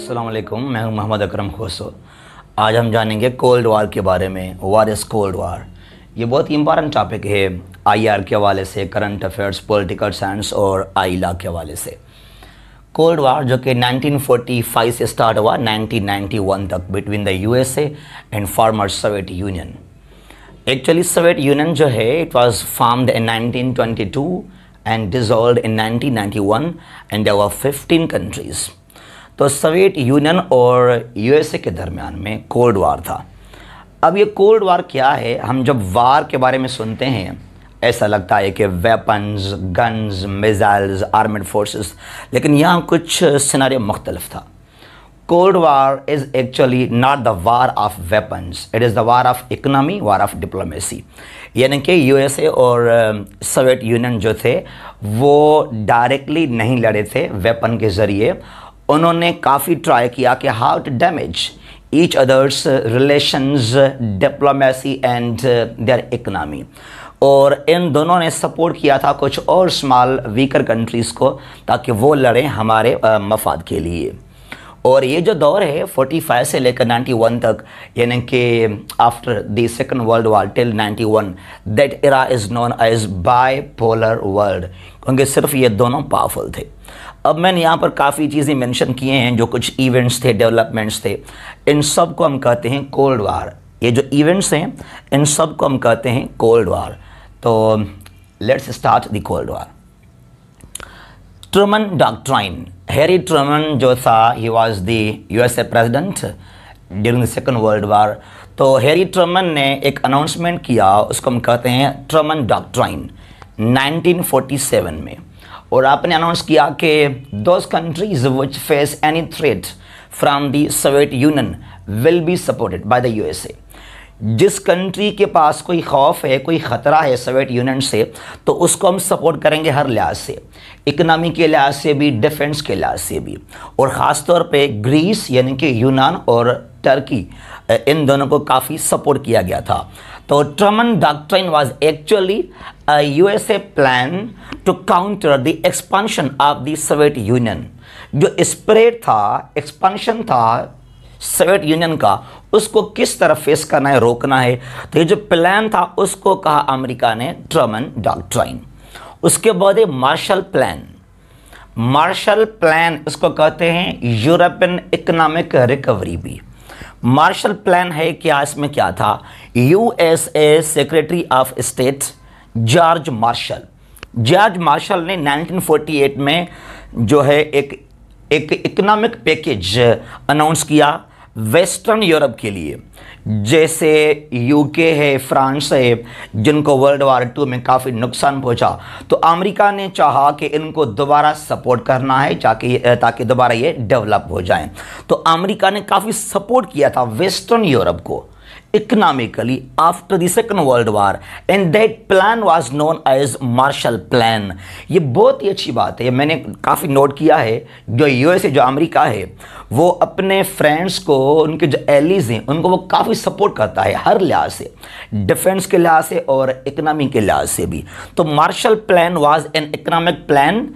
वालेकुम मैं हूं मोहम्मद अकरम खोसो आज हम जानेंगे कोल्ड वार के बारे में वार इस कोल्ड वार ये बहुत ही इंपॉर्टेंट टॉपिक है आईआर के हवाले से करंट अफेयर्स पॉलिटिकल साइंस और आइला के हवाले से कोल्ड वार जो कि 1945 से स्टार्ट हुआ 1991 तक between the USA and former Soviet Union actually Soviet Union जो है इट वॉज फार्म्ड इन 1922 एंड dissolved in nineteen and there were fifteen countries तो सोवियत यूनियन और यूएसए के दरमियान में कोल्ड वार था अब ये कोल्ड वार क्या है हम जब वार के बारे में सुनते हैं ऐसा लगता है कि weapons guns missiles armed forces लेकिन यहाँ कुछ सिनारियो मुख्तलफ था cold war is actually not the war of weapons it is the war of economy war of diplomacy यानी कि यूएसए और सोवियत यूनियन जो थे वो डायरेक्टली नहीं लड़े थे वेपन के ज़रिए उन्होंने काफ़ी ट्राई किया कि how to damage each others relations diplomacy and their economy और इन दोनों ने सपोर्ट किया था कुछ और स्मॉल वीकर कंट्रीज़ को ताकि वो लड़ें हमारे uh, मफाद के लिए और ये जो दौर है 45 से लेकर 91 तक यानी कि after the second world war till 91 that era is known as bipolar world क्योंकि सिर्फ ये दोनों पावरफुल थे अब मैंने यहाँ पर काफ़ी चीज़ें मेंशन किए हैं जो कुछ इवेंट्स थे डेवलपमेंट्स थे इन सब को हम कहते हैं कोल्ड वार ये जो इवेंट्स हैं इन सब को हम कहते हैं कोल्ड वार तो let's start the cold war Truman doctrine Harry Truman जो था he was the USA president during the second world war तो हैरी ट्रमन ने एक अनाउंसमेंट किया उसको हम कहते हैं ट्रमन डॉक्ट्राइन 1947 में और आपने अनाउंस किया कि those countries which face any threat from the Soviet Union will be supported by the USA जिस कंट्री के पास कोई खौफ है कोई ख़तरा है सोवियत यूनियन से तो उसको हम सपोर्ट करेंगे हर लिहाज से इकनॉमी के लिहाज से भी डिफेंस के लिहाज से भी और ख़ास तौर ग्रीस यानी कि यूनान और टर्की इन दोनों को काफ़ी सपोर्ट किया गया था Truman Ottoman was actually actually a USA plan to counter the expansion of the Soviet Union जो स्प्रेड था एक्सपांशन था सोवियत यूनियन का उसको किस तरह फेस करना है रोकना है तो ये जो प्लान था उसको कहा अमेरिका ने ट्रमन डॉक्ट्राइन उसके बाद है मार्शल प्लान मार्शल प्लान इसको कहते हैं यूरोपियन इकोनॉमिक रिकवरी भी मार्शल प्लान है क्या इसमें क्या था USA secretary of state George Marshall George Marshall ने 1948 में जो है एक एक इकोनॉमिक पैकेज अनाउंस किया वेस्टर्न यूरोप के लिए जैसे यूके है फ्रांस है जिनको वर्ल्ड वार टू में काफ़ी नुकसान पहुंचा तो अमेरिका ने चाहा कि इनको दोबारा सपोर्ट करना है ताकि ताकि दोबारा ये डेवलप हो जाएं तो अमेरिका ने काफ़ी सपोर्ट किया था वेस्टर्न यूरोप को economically after the second world war and that plan was known as Marshall plan ये बहुत ही अच्छी बात है मैंने काफ़ी नोट किया है जो यू यूएसए जो अमेरिका है वो अपने फ्रेंड्स को उनके जो एलिज हैं उनको वो काफ़ी सपोर्ट करता है हर लिहाज से डिफेंस के लिहाज से और इकनॉमी के लिहाज से भी तो Marshall plan was an economic plan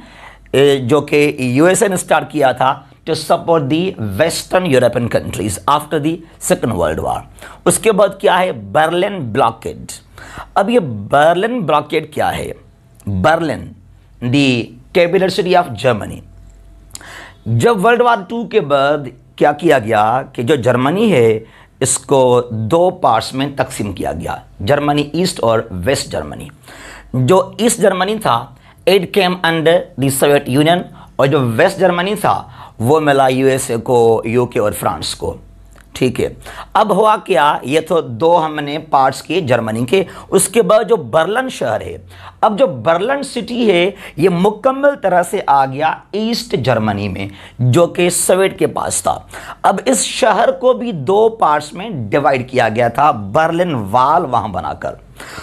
जो कि यू यूएसए ने स्टार्ट किया था to support the western european countries after the second world war uske baad kya hai berlin blockade ab ye berlin blockade kya hai berlin the capital city of germany jab world war 2 ke baad kya kiya gaya ki jo germany hai इसको दो parts में तकसीम किया गया Germany east और west Germany जो east Germany था it came under the Soviet Union और जो वेस्ट जर्मनी था वो मिला यूएसए को यूके और फ्रांस को ठीक है अब हुआ क्या ये तो दो हमने पार्ट्स किए जर्मनी के उसके बाद जो बर्लन शहर है अब जो बर्लन सिटी है ये मुकम्मल तरह से आ गया ईस्ट जर्मनी में जो कि सवेट के पास था अब इस शहर को भी दो पार्ट्स में डिवाइड किया गया था बर्लिन वाल वहां बनाकर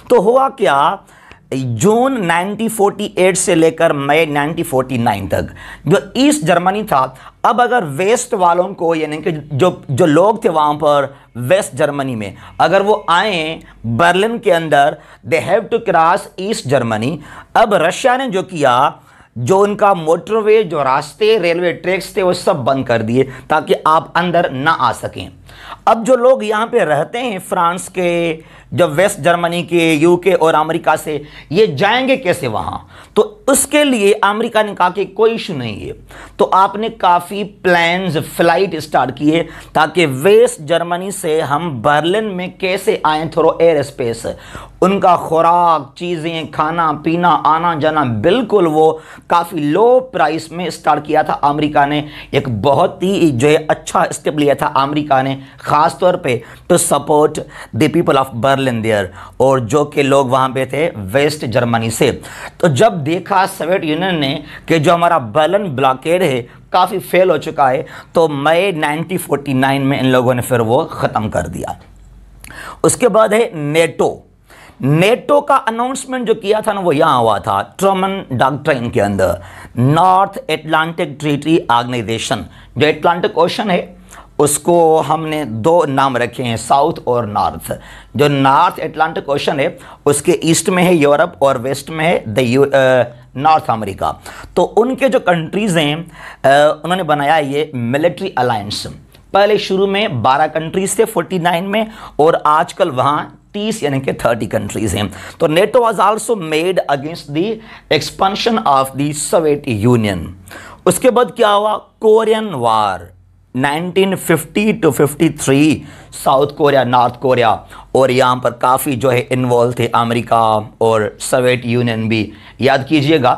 तो हुआ क्या जून 1948 से लेकर मई 1949 तक जो ईस्ट जर्मनी था अब अगर वेस्ट वालों को यानी कि जो जो लोग थे वहाँ पर वेस्ट जर्मनी में अगर वो आए बर्लिन के अंदर they have to cross east Germany अब रशिया ने जो किया जो उनका मोटरवे जो रास्ते रेलवे ट्रैक्स थे वो सब बंद कर दिए ताकि आप अंदर ना आ सकें अब जो लोग यहाँ पे रहते हैं फ्रांस के जब वेस्ट जर्मनी के यूके और अमेरिका से ये जाएंगे कैसे वहाँ तो उसके लिए अमेरिका ने कहा कि कोई इशू नहीं है तो आपने काफ़ी प्लान्स फ्लाइट स्टार्ट किए ताकि वेस्ट जर्मनी से हम बर्लिन में कैसे आए थ्रो एयर स्पेस उनका खुराक चीज़ें खाना पीना आना जाना बिल्कुल वो काफ़ी लो प्राइस में स्टार्ट किया था अमेरिका ने एक बहुत ही जो है अच्छा स्टेप लिया था अमेरिका ने ख़ास तौर पे to support the people of Berlin there और जो कि लोग वहाँ पे थे वेस्ट जर्मनी से तो जब देखा खास सोवियत यूनियन ने कि जो हमारा बर्लिन ब्लॉकेड है काफ़ी फेल हो चुका है तो मई 1949 में इन लोगों ने फिर वो ख़त्म कर दिया उसके बाद है नेटो नेटो का अनाउंसमेंट जो किया था ना वो यहाँ हुआ था ट्रमन डॉक्ट्रेन के अंदर नॉर्थ एटलांटिक ट्रीटी ऑर्गेनाइजेशन जो एटलांटिक ओशन है उसको हमने दो नाम रखे हैं साउथ और नॉर्थ जो नॉर्थ एटलांटिक ओशन है उसके ईस्ट में है यूरोप और वेस्ट में है द नॉर्थ अमेरिका तो उनके जो कंट्रीज़ हैं उन्होंने बनाया ये मिलिट्री अलायंस पहले शुरू में 12 कंट्रीज थे 49 में और आजकल वहाँ 30 यानी कि 30 कंट्रीज हैं तो NATO was also made against the expansion of the Soviet Union उसके बाद क्या हुआ Korean war 1950 to 53 South Korea North Korea और यहाँ पर काफ़ी जो है इन्वॉल्व थे अमेरिका और सोवियत यूनियन भी याद कीजिएगा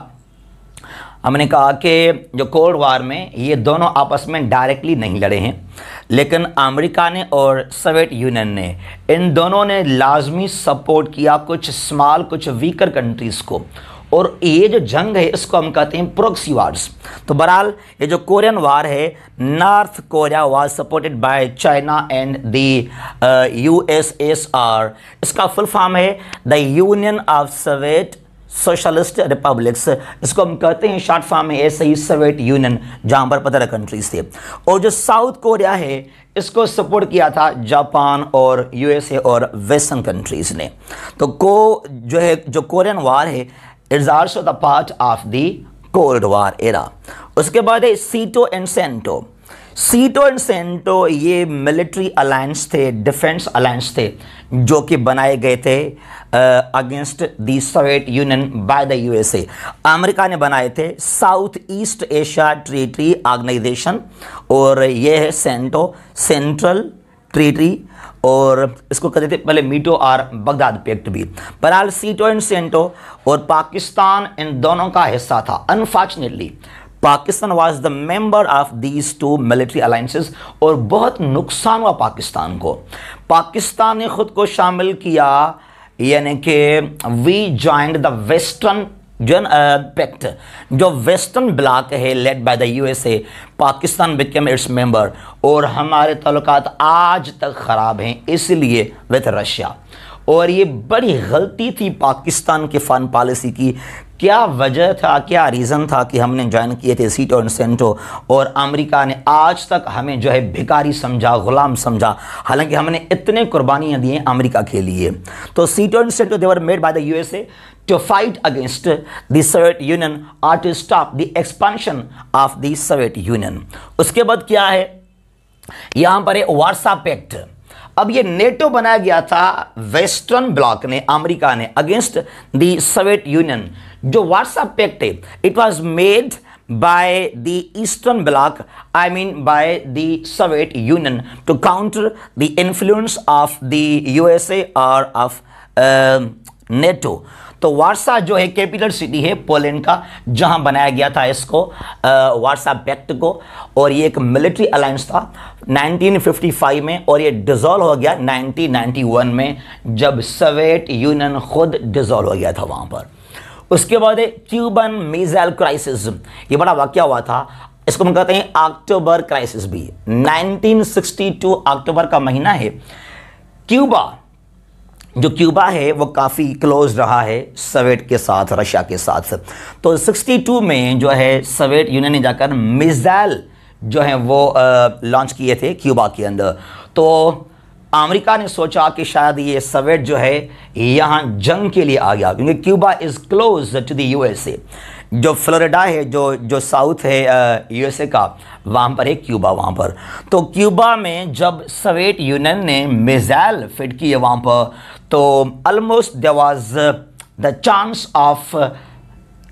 हमने कहा कि जो कोल्ड वार में ये दोनों आपस में डायरेक्टली नहीं लड़े हैं लेकिन अमेरिका ने और सोवियत यूनियन ने इन दोनों ने लाजमी सपोर्ट किया कुछ स्मॉल कुछ वीकर कंट्रीज़ को और ये जो जंग है इसको हम कहते हैं प्रोक्सी वार्स तो बहरहाल ये जो कोरियन वार है North Korea was supported by China and the USSR इसका फुल फॉर्म है the Union of Soviet Socialist Republics इसको हम कहते हैं शॉर्ट फॉर्म में ऐसे ही सोवियत यूनियन जहाँ पर पंद्रह कंट्रीज थे और जो साउथ कोरिया है इसको सपोर्ट किया था जापान और यूएसए और वेस्टर्न कंट्रीज़ ने तो को जो है जो कोरियन वार है is also the part of the cold war era उसके बाद है SEATO and CENTO SEATO and CENTO ये मिलिट्री अलायंस थे डिफेंस अलायंस थे जो कि बनाए गए थे against the Soviet Union by the USA America ने बनाए थे South East Asia Treaty Organization और ये है सेंटो सेंट्रल ट्रीटी और इसको कहते थे पहले मीटो और बगदाद पेक्ट भी बहरहाल सीटो एंड सेंटो और पाकिस्तान इन दोनों का हिस्सा था unfortunately Pakistan was the member of these two military alliances और बहुत नुकसान हुआ पाकिस्तान को पाकिस्तान ने खुद को शामिल किया यानी कि वी ज्वाइंट द वेस्टर्न जन पैक्ट uh, जो वेस्टर्न ब्लॉक है led by the USA Pakistan became its member और हमारे तल्लक आज तक ख़राब हैं इसलिए विद रशिया और ये बड़ी गलती थी पाकिस्तान के फ़ान पॉलिसी की क्या वजह था क्या रीज़न था कि हमने ज्वाइन किए थे सीट और सेंटो और अमेरिका ने आज तक हमें जो है भिकारी समझा गुलाम समझा हालांकि हमने इतने कुर्बानियाँ दी हैं अमेरिका के लिए तो सीट और CENTO they made by the USA to fight against the Soviet Union or to stop the expansion of the Soviet Union उसके बाद क्या है यहाँ पर है वार्सा पैक्ट अब ये नेटो बनाया गया था वेस्टर्न ब्लॉक ने अमेरिका ने अगेंस्ट दी सोवियत यूनियन जो व्हाट्सअप पैक्ट है it was made by the eastern bloc I mean by the Soviet Union to counter the influence of the USA और ऑफ नेटो तो वारसा जो है capital city है Poland का जहां बनाया गया था इसको वारसा पैक्ट को और ये एक मिलिट्री अलायंस था 1955 में और ये डिज़ोल्व हो गया 1991 में जब सोवियत यूनियन खुद डिज़ोल्व हो गया था वहाँ पर उसके बाद क्यूबन मिजाइल क्राइसिस ये बड़ा वाक्य हुआ था इसको हम कहते हैं अक्टूबर क्राइसिस भी 1962 अक्टूबर का महीना है क्यूबा जो क्यूबा है वो काफ़ी क्लोज रहा है सवेट के साथ रशिया के साथ तो 62 में जो है सवेट यूनियन ने जाकर मिज़ाइल जो है वो लॉन्च किए थे क्यूबा के अंदर तो अमेरिका ने सोचा कि शायद ये सवेट जो है यहाँ जंग के लिए आ गया क्योंकि Cuba is close to the uh जो फ्लोरिडा है जो जो साउथ है यूएसए का वहाँ पर है क्यूबा वहाँ पर तो क्यूबा में जब सवेट यूनियन ने मिज़ाइल फिट किए वहाँ पर तो almost they was the chance of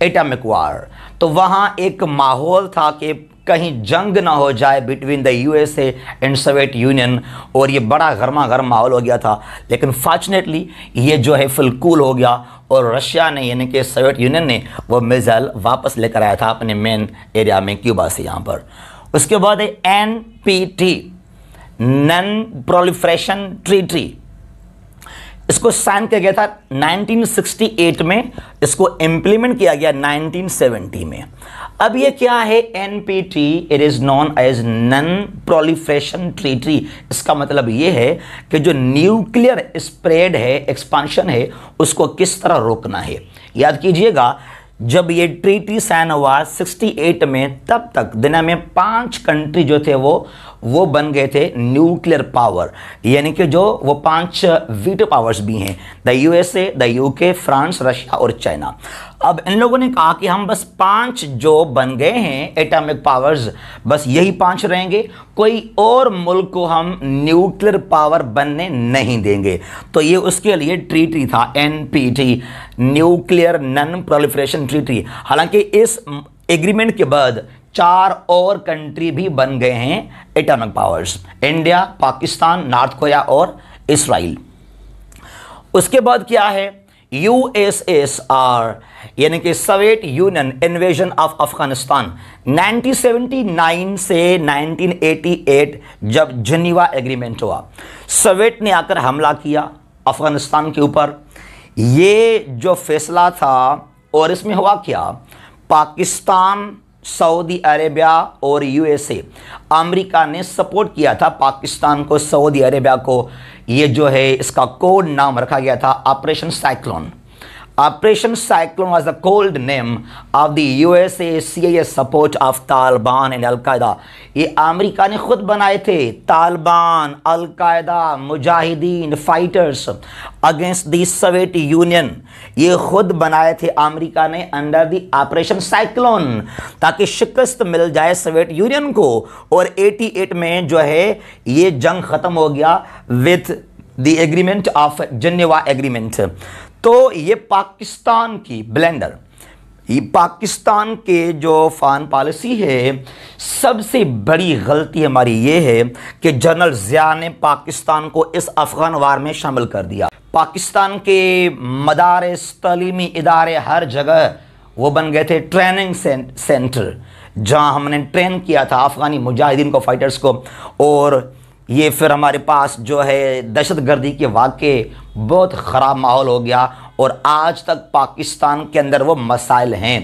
atomic war तो वहाँ एक माहौल था कि कहीं जंग ना हो जाए between the USA and Soviet Union और ये बड़ा गर्मा गर्म माहौल हो गया था लेकिन फॉर्चुनेटली ये जो है फुलकूल हो गया और रशिया ने यानी कि सोवियत यूनियन ने वो मिज़ाइल वापस लेकर आया था अपने मेन एरिया में क्यूबा से यहाँ पर उसके बाद है N P T non proliferation treaty इसको साइन किया गया था 1968 में इसको इंप्लीमेंट किया गया 1970 में अब ये क्या है NPT it is non as non proliferation treaty इसका मतलब ये है कि जो न्यूक्लियर स्प्रेड है एक्सपांशन है उसको किस तरह रोकना है याद कीजिएगा जब ये ट्रीटी साइन हुआ 68 में तब तक दुनिया में पांच कंट्री जो थे वो वो बन गए थे न्यूक्लियर पावर यानी कि जो वो पांच वीट पावर्स भी हैं the USA the UK France Russia और चाइना अब इन लोगों ने कहा कि हम बस पांच जो बन गए हैं एटॉमिक पावर्स बस यही पांच रहेंगे कोई और मुल्क को हम न्यूक्लियर पावर बनने नहीं देंगे तो ये उसके लिए ट्रीटी था NPT nuclear non proliferation treaty हालांकि इस एग्रीमेंट के बाद चार और कंट्री भी बन गए हैं atomic powers India Pakistan North Korea और इसराइल उसके बाद क्या है यूएसएसआर यानी कि Soviet Union invasion of Afghanistan 1979 से 1988 जब जनीवा एग्रीमेंट हुआ सोवियत ने आकर हमला किया अफगानिस्तान के ऊपर ये जो फैसला था और इसमें हुआ क्या पाकिस्तान सऊदी अरेबिया और यूएसए अमेरिका ने सपोर्ट किया था पाकिस्तान को सऊदी अरेबिया को ये जो है इसका कोड नाम रखा गया था operation cyclone Operation Cyclone was the cold name of the USA CIA support of Taliban and Al-Qaeda. ये अमेरिका ने खुद बनाए थे Taliban al Qaeda mujahideen fighters against the Soviet Union ये खुद बनाए थे अमेरिका ने अंडर दी ऑपरेशन साइक्लोन ताकि शिकस्त मिल जाए सोवियत यूनियन को और 88 में जो है ये जंग ख़त्म हो गया with the agreement of Geneva agreement तो ये पाकिस्तान की ब्लेंडर ये पाकिस्तान के जो फ़ान पॉलिसी है सबसे बड़ी गलती हमारी ये है कि जनरल ज़िया ने पाकिस्तान को इस अफ़गान वार में शामिल कर दिया पाकिस्तान के मदारस तलीमी इदारे हर जगह वो बन गए थे ट्रेनिंग सेंटर जहाँ हमने ट्रेन किया था अफ़गानी मुजाहिदीन को फाइटर्स को और ये फिर हमारे पास जो है दहशत गर्दी के वाक़े बहुत ख़राब माहौल हो गया और आज तक पाकिस्तान के अंदर वो मसाइल हैं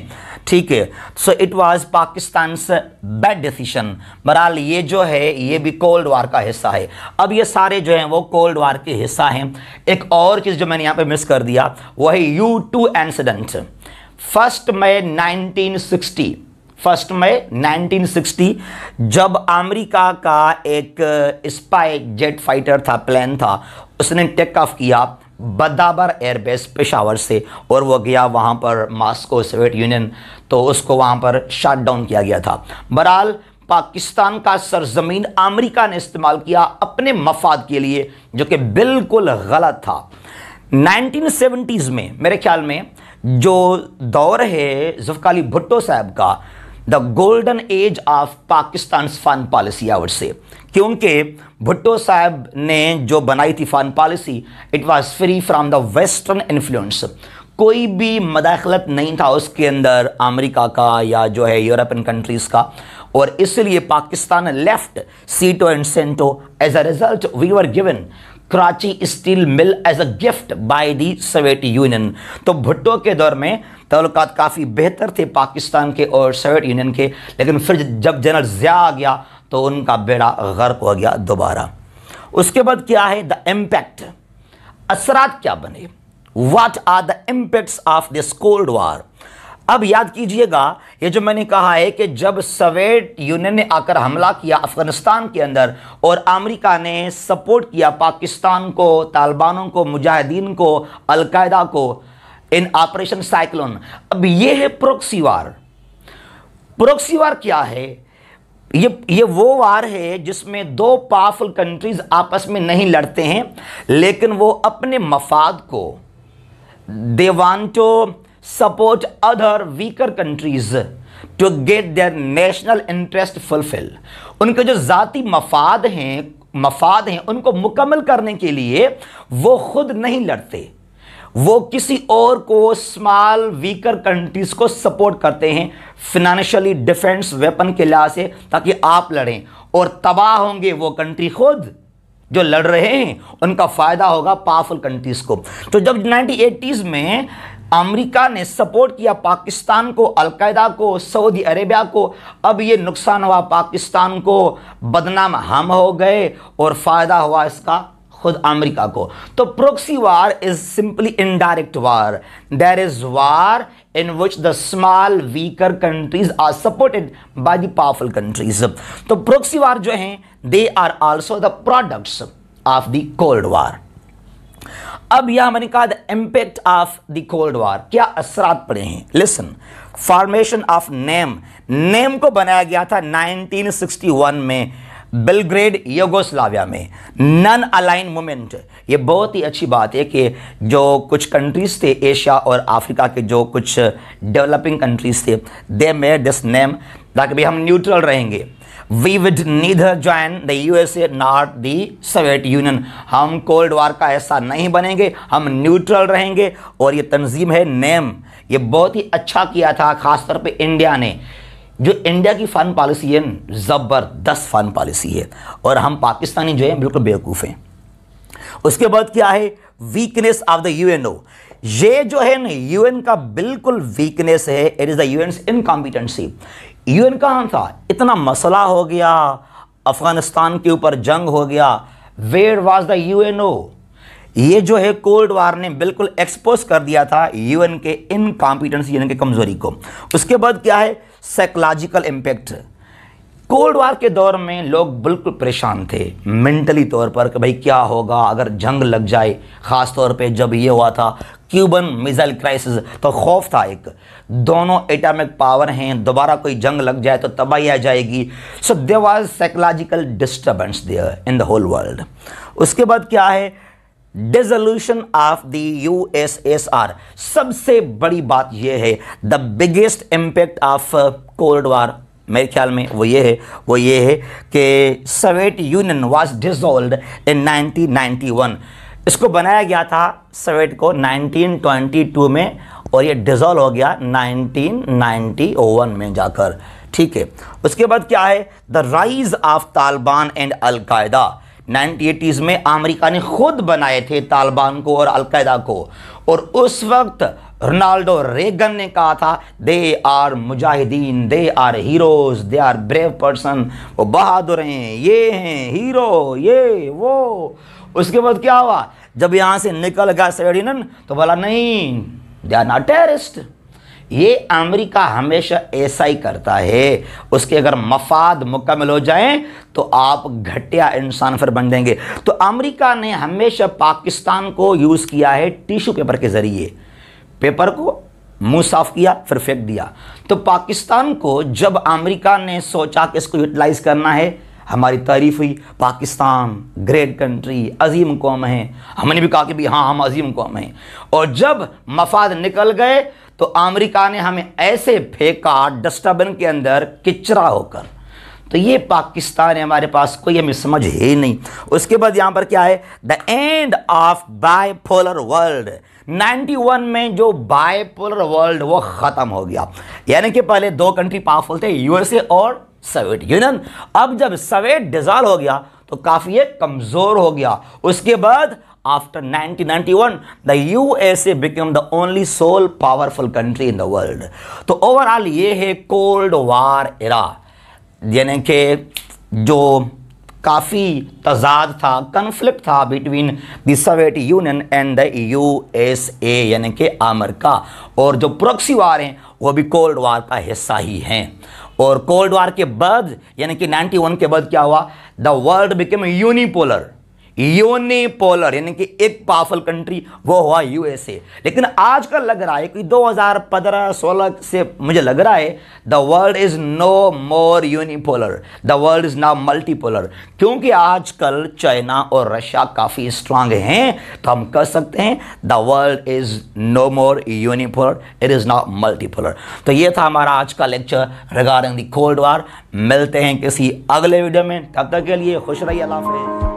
ठीक है सो इट वाज पाकिस्तान से बैड डिसीशन बहरहाल ये जो है ये भी कोल्ड वार का हिस्सा है अब ये सारे जो हैं वो कोल्ड वार के हिस्सा हैं एक और चीज़ जो मैंने यहाँ पे मिस कर दिया वो है U two incident first May 1960 first May 1960 जब अमेरिका का एक स्पाई जेट फाइटर था प्लान था उसने टेक ऑफ किया बदाबर एयरबेस पेशावर से और वो गया वहाँ पर मास्को सोवियत यूनियन तो उसको वहाँ पर शट डाउन किया गया था बहरहाल पाकिस्तान का सरजमीन अमेरिका ने इस्तेमाल किया अपने मफाद के लिए जो कि बिल्कुल गलत था 1970s में मेरे ख्याल में जो दौर है जुफकाली भुट्टो साहब का the golden age of Pakistan foreign policy our से क्योंकि भुट्टो साहब ने जो बनाई थी foreign policy it was free from the western influence कोई भी मदाखलत नहीं था उसके अंदर अमेरिका का या जो है यूरोपियन कंट्रीज़ का और इसलिए Pakistan left SEATO and CENTO as a result we were given Karachi steel mill as a gift by the Soviet Union तो भुट्टो के दौर में तल्क काफ़ी बेहतर थे पाकिस्तान के और सोवियत यूनियन के लेकिन फिर जब जनरल ज़िया आ गया तो उनका बेड़ा गर्क हो गया दोबारा उसके बाद क्या है द इम्पैक्ट असरात क्या बने what are the impact of this cold war अब याद कीजिएगा ये जो मैंने कहा है कि जब सोवियत यूनियन ने आकर हमला किया अफ़गानिस्तान के अंदर और अमेरिका ने सपोर्ट किया पाकिस्तान को तालिबानों को मुजाहिदीन को अलकायदा को इन ऑपरेशन साइक्लोन अब ये है प्रोक्सी वार प्रोक्सी वार क्या है ये ये वो वार है जिसमें दो पावरफुल कंट्रीज आपस में नहीं लड़ते हैं लेकिन वो अपने मफाद को they want to support other weaker countries to get their national interest fulfil उनके जो ज़ाती मफाद हैं मफाद हैं उनको मुकम्मल करने के लिए वो खुद नहीं लड़ते वो किसी और को स्मॉल वीकर कंट्रीज़ को सपोर्ट करते हैं फिनेंशियली डिफेंस वेपन के लिहाज से ताकि आप लड़ें और तबाह होंगे वो कंट्री खुद जो लड़ रहे हैं उनका फ़ायदा होगा पावरफुल कंट्रीज़ को तो जब नाइनटीन में अमेरिका ने सपोर्ट किया पाकिस्तान को अलकायदा को सऊदी अरेबिया को अब ये नुकसान हुआ पाकिस्तान को बदनाम हम हो गए और फ़ायदा हुआ इसका खुद अमेरिका को तो proxy war is simply indirect war there is war in which the small weaker countries are supported by the powerful countries तो प्रोक्सी वार जो है they are also the products of the cold war अब यह मैंने कहा the impact of the cold war क्या असरात पड़े हैं listen formation of NAM NAM को बनाया गया था 1961 में बेलग्रेड योगोस्लाविया में नन अलाइन मूवमेंट ये बहुत ही अच्छी बात है कि जो कुछ कंट्रीज थे एशिया और अफ्रीका के जो कुछ डेवलपिंग कंट्रीज थे दे मे दिस नेम ताकि भी हम न्यूट्रल रहेंगे we would neither join the U S A not the Soviet Union हम कोल्ड वार का ऐसा नहीं बनेंगे हम न्यूट्रल रहेंगे और ये तंजीम है नेम ये बहुत ही अच्छा किया था खासतौर पर इंडिया ने जो इंडिया की फॉरन पॉलिसी है ज़बरदस्त फॉरन पॉलिसी है और हम पाकिस्तानी जो है बिल्कुल बेवकूफ़ हैं उसके बाद क्या है वीकनेस ऑफ द यूएनओ ये जो है ना यूएन का बिल्कुल वीकनेस है it is the UN incompetency UN कहाँ था इतना मसला हो गया अफ़गानिस्तान के ऊपर जंग हो गया वेयर वाज द यूएनओ ये जो है कोल्ड वार ने बिल्कुल एक्सपोज कर दिया था यूएन के इनकॉम्पिटेंसी यानी कि कमजोरी को उसके बाद क्या है साइकोलॉजिकल इम्पैक्ट कोल्ड वार के दौर में लोग बिल्कुल परेशान थे मेंटली तौर पर कि भाई क्या होगा अगर जंग लग जाए ख़ास तौर पे जब ये हुआ था क्यूबन मिसाइल क्राइसिस तो खौफ था एक दोनों एटॉमिक पावर हैं दोबारा कोई जंग लग जाए तो तबाही आ जाएगी so they was psychological disturbance there in the whole world उसके बाद क्या है डिजोल्यूशन ऑफ द यूएसएसआर सबसे बड़ी बात यह है the biggest impact of cold war मेरे ख्याल में वो ये है वो ये है कि Soviet Union was dissolve in 1991 इसको बनाया गया था सोवियत को 1922 में और ये डिजोल्व हो गया 1991 में जाकर ठीक है उसके बाद क्या है the rise of Taliban and al Qaeda ninety में अमेरिका ने खुद बनाए थे तालिबान को और अलकायदा को और उस वक्त रोनाल्डो रेगन ने कहा था they are mujahideen they are heroes they are brave person वो बहादुर हैं ये हैं हीरो ये वो उसके बाद क्या हुआ जब यहाँ से निकल गया सेडिनन तो बोला नहीं दे आर नॉट टेररिस्ट ये अमेरिका हमेशा ऐसा ही करता है उसके अगर मफाद मुकम्मल हो जाएं तो आप घटिया इंसान फिर बन जाएंगे तो अमेरिका ने हमेशा पाकिस्तान को यूज़ किया है टिशू पेपर के ज़रिए पेपर को मुंह साफ किया फिर फेंक दिया तो पाकिस्तान को जब अमेरिका ने सोचा कि इसको यूटिलाइज करना है हमारी तारीफ हुई पाकिस्तान ग्रेट कंट्री अजीम कौम है हमने भी कहा कि भाई हाँ हम अजीम कौम हैं और जब मफाद निकल गए तो अमेरिका ने हमें ऐसे फेंका डस्टबिन के अंदर किचरा होकर तो ये पाकिस्तान है हमारे पास कोई हमें समझ ही नहीं उसके बाद यहां पर क्या है the end of bipolar world 91 में जो बायपोलर वर्ल्ड वो ख़त्म हो गया यानी कि पहले दो कंट्री पावरफुल थे यूएसए और सोवियत यूनियन अब जब सोवियत डिज़ॉल्व हो गया तो काफ़ी ये कमज़ोर हो गया उसके बाद after nineteen ninety after 1991, the USA became the only sole powerful country in the world तो ओवरऑल ये है कोल्ड वार इरा यानी कि जो काफ़ी तजाद था कन्फ्लिक्ट था between the Soviet Union and the U S A यानी कि अमेरिका और जो प्रोक्सी वार हैं वो भी कोल्ड वार का हिस्सा ही हैं और कोल्ड वार के बाद यानी कि 91 के बाद क्या हुआ the world became unipolar unipolar यानी कि एक पावरफुल कंट्री वो हुआ यूएसए लेकिन आज कल लग रहा है कि 2015-16 से मुझे लग रहा है the world is no more unipolar the world is now multipolar क्योंकि आजकल चाइना और रशिया काफ़ी स्ट्रांग हैं तो हम कह सकते हैं the world is no more unipolar it is now multipolar तो ये था हमारा आज का lecture regarding the cold war मिलते हैं किसी अगले वीडियो में तब तक के लिए खुश रहिए अल्लाह हाफिज़